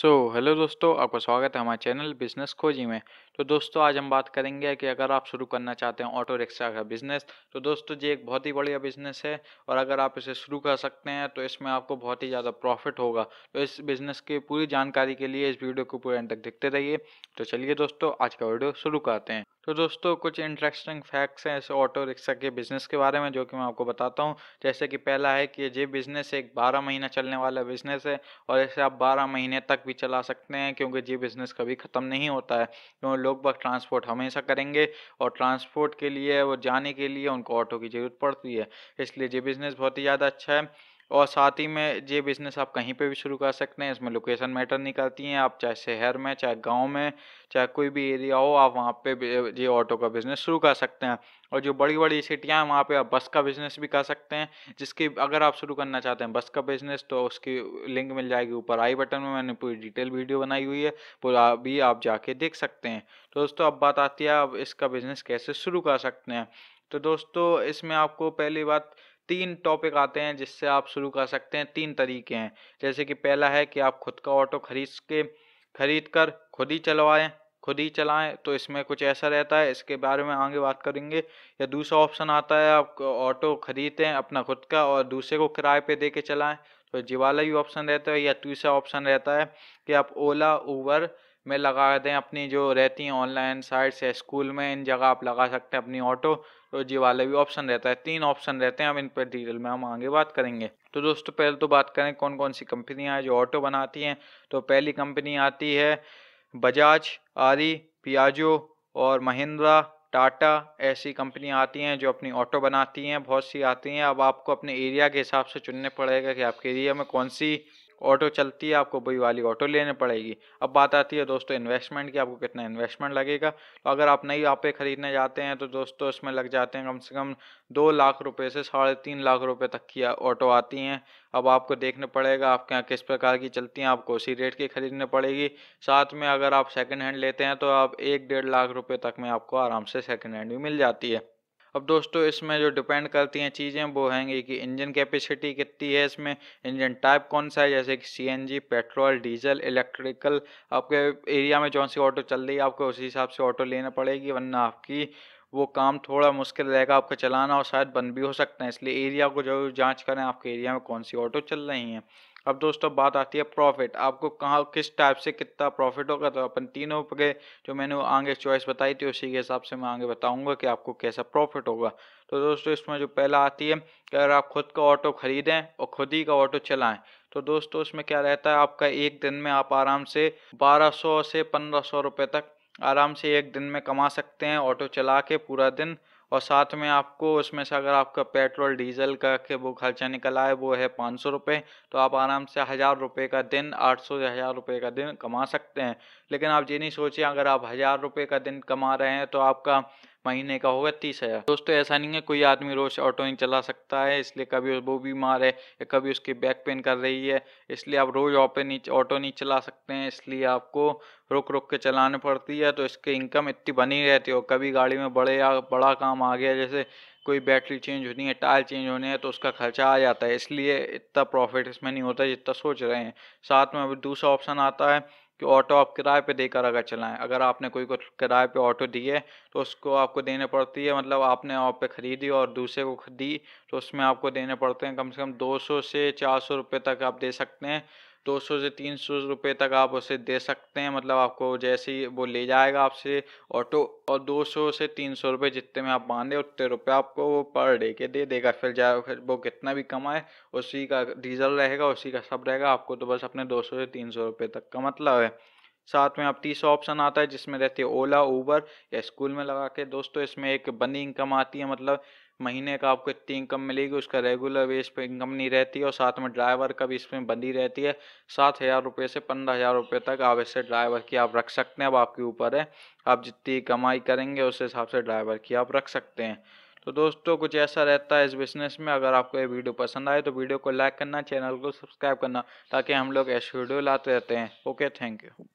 सो so, hello दोस्तों आपका स्वागत है हमारे चैनल बिजनेस खोजी में तो दोस्तों आज हम बात करेंगे कि अगर आप शुरू करना चाहते हैं ऑटो रिक्शा का बिज़नेस तो दोस्तों ये एक बहुत ही बढ़िया बिज़नेस है और अगर आप इसे शुरू कर सकते हैं तो इसमें आपको बहुत ही ज़्यादा प्रॉफिट होगा तो इस बिज़नेस की पूरी जानकारी के लिए इस वीडियो को पूरे एंड तक देखते रहिए तो चलिए दोस्तों आज का वीडियो शुरू करते हैं तो दोस्तों कुछ इंटरेस्टिंग फैक्ट्स हैं इस ऑटो रिक्शा के बिज़नेस के बारे में जो कि मैं आपको बताता हूँ जैसे कि पहला है कि ये बिज़नेस एक बारह महीना चलने वाला बिज़नेस है और इसे आप बारह महीने तक भी चला सकते हैं क्योंकि ये बिज़नेस कभी ख़त्म नहीं होता है क्योंकि लोग बस ट्रांसपोर्ट हमेशा करेंगे और ट्रांसपोर्ट के लिए वो जाने के लिए उनको ऑटो की ज़रूरत पड़ती है इसलिए ये बिज़नेस बहुत ही ज़्यादा अच्छा है और साथ ही में ये बिज़नेस आप कहीं पे भी शुरू कर सकते हैं इसमें लोकेशन मैटर नहीं करती हैं आप चाहे शहर में चाहे गांव में चाहे कोई भी एरिया हो आप वहाँ पे ये ऑटो का बिज़नेस शुरू कर सकते हैं और जो बड़ी बड़ी सिटियाँ हैं वहाँ पे आप बस का बिज़नेस भी कर सकते हैं जिसकी अगर आप शुरू करना चाहते हैं बस का बिज़नेस तो उसकी लिंक मिल जाएगी ऊपर आई बटन में मैंने पूरी डिटेल वीडियो बनाई हुई है पूरा भी आप जाके देख सकते हैं तो दोस्तों अब बात आती है आप इसका बिज़नेस कैसे शुरू कर सकते हैं तो दोस्तों इसमें आपको पहली बात तीन टॉपिक आते हैं जिससे आप शुरू कर सकते हैं तीन तरीके हैं जैसे कि पहला है कि आप खुद का ऑटो खरीद के खरीद कर खुद ही चलवाएं खुद ही चलाएं तो इसमें कुछ ऐसा रहता है इसके बारे में आगे बात करेंगे या दूसरा ऑप्शन आता है आप ऑटो खरीदें अपना खुद का और दूसरे को किराए पर दे के चलाएं तो जीवाला ही ऑप्शन रहता है या तीसरा ऑप्शन रहता है कि आप ओला ऊबर में लगा दें अपनी जो रहती हैं ऑनलाइन साइट्स या स्कूल में इन जगह आप लगा सकते हैं अपनी ऑटो तो जी वाला भी ऑप्शन रहता है तीन ऑप्शन रहते हैं अब इन पर डिटेल में हम आगे बात करेंगे तो दोस्तों पहले तो बात करें कौन कौन सी कंपनियाँ जो ऑटो बनाती हैं तो पहली कंपनी आती है बजाज आदि पियाजो और महिंद्रा टाटा ऐसी कंपनियाँ आती हैं जो अपनी ऑटो बनाती हैं बहुत सी आती हैं अब आपको अपने एरिया के हिसाब से चुनने पड़ेगा कि आपके एरिया में कौन सी ऑटो चलती है आपको वही वाली ऑटो लेने पड़ेगी अब बात आती है दोस्तों इन्वेस्टमेंट की आपको कितना इन्वेस्टमेंट लगेगा तो अगर आप नई आप पे ख़रीदने जाते हैं तो दोस्तों इसमें लग जाते हैं कम से कम दो लाख रुपये से साढ़े तीन लाख रुपये तक की ऑटो आती हैं अब आपको देखना पड़ेगा आपके यहाँ किस प्रकार की चलती हैं आपको उसी रेट की ख़रीदनी पड़ेगी साथ में अगर आप सेकेंड हैंड लेते हैं तो आप एक डेढ़ लाख रुपये तक में आपको आराम से सेकेंड हैंड भी मिल जाती है अब दोस्तों इसमें जो डिपेंड करती हैं चीज़ें वो हैंगी कि इंजन कैपेसिटी कितनी है इसमें इंजन टाइप कौन सा है जैसे कि सीएनजी पेट्रोल डीजल इलेक्ट्रिकल आपके एरिया में कौन सी ऑटो चल रही है आपको उसी हिसाब से ऑटो लेना पड़ेगी वरना आपकी वो काम थोड़ा मुश्किल रहेगा आपका चलाना और शायद बंद भी हो सकते हैं इसलिए एरिया को जरूर जाँच करें आपके एरिया में कौन सी ऑटो चल रही हैं अब दोस्तों बात आती है प्रॉफिट आपको कहाँ किस टाइप से कितना प्रॉफिट होगा तो अपन तीनों के जो मैंने आगे चॉइस बताई थी उसी के हिसाब से मैं आगे बताऊंगा कि आपको कैसा प्रॉफिट होगा तो दोस्तों इसमें जो पहला आती है कि अगर आप खुद का ऑटो खरीदें और खुद ही का ऑटो चलाएं तो दोस्तों इसमें क्या रहता है आपका एक दिन में आप आराम से बारह से पंद्रह रुपए तक आराम से एक दिन में कमा सकते हैं ऑटो चला के पूरा दिन और साथ में आपको उसमें से अगर आपका पेट्रोल डीजल का के वो खर्चा निकला है वो है पाँच सौ रुपये तो आप आराम से हज़ार रुपये का दिन आठ सौ या हज़ार रुपये का दिन कमा सकते हैं लेकिन आप ये नहीं सोचिए अगर आप हज़ार रुपये का दिन कमा रहे हैं तो आपका महीने का होगा तीस हजार दोस्तों ऐसा नहीं है कोई आदमी रोज ऑटो नहीं चला सकता है इसलिए कभी वो बीमार है या कभी उसकी बैक पेन कर रही है इसलिए आप रोज ऑटो नहीं ऑटो नहीं चला सकते हैं इसलिए आपको रुक रुक के चलानी पड़ती है तो इसकी इनकम इतनी बनी रहती है कभी गाड़ी में बड़े या बड़ा काम आ गया जैसे कोई बैटरी चेंज होनी है टायर चेंज होने हैं तो उसका खर्चा आ जाता है इसलिए इतना प्रॉफिट इसमें नहीं होता जितना सोच रहे हैं साथ में अभी दूसरा ऑप्शन आता है कि ऑटो आप किराए पे देकर अगर चलाएं अगर आपने कोई को किराए पे ऑटो दिए तो उसको आपको देने पड़ती है मतलब आपने आप पे ख़रीदी और दूसरे को दी तो उसमें आपको देने पड़ते हैं कम से कम 200 से 400 रुपए तक आप दे सकते हैं दो सौ से तीन सौ रुपये तक आप उसे दे सकते हैं मतलब आपको जैसे ही वो ले जाएगा आपसे ऑटो और दो सौ से तीन सौ रुपये जितने में आप बांधे उतने रुपये आपको वो पर डे के दे देगा फिर जाए फिर वो कितना भी कमाए उसी का डीजल रहेगा उसी का सब रहेगा आपको तो बस अपने दो सौ से तीन सौ रुपये तक का मतलब है साथ में आप तीसरा ऑप्शन आता है जिसमें रहती है ओला ऊबर या स्कूल में लगा के दोस्तों इसमें एक बनी इनकम आती है मतलब महीने का आपको इतनी इनकम मिलेगी उसका रेगुलर वेज पे इनकम नहीं रहती है और साथ में ड्राइवर का भी इसमें बंदी रहती है सात हज़ार रुपये से पंद्रह हज़ार रुपये तक आप इससे ड्राइवर की आप रख सकते हैं अब आपके ऊपर है आप जितनी कमाई करेंगे उस हिसाब से ड्राइवर की आप रख सकते हैं तो दोस्तों कुछ ऐसा रहता है इस बिज़नेस में अगर आपको ये वीडियो पसंद आए तो वीडियो को लाइक करना चैनल को सब्सक्राइब करना ताकि हम लोग ऐसे वीडियो लाते रहते हैं ओके थैंक यू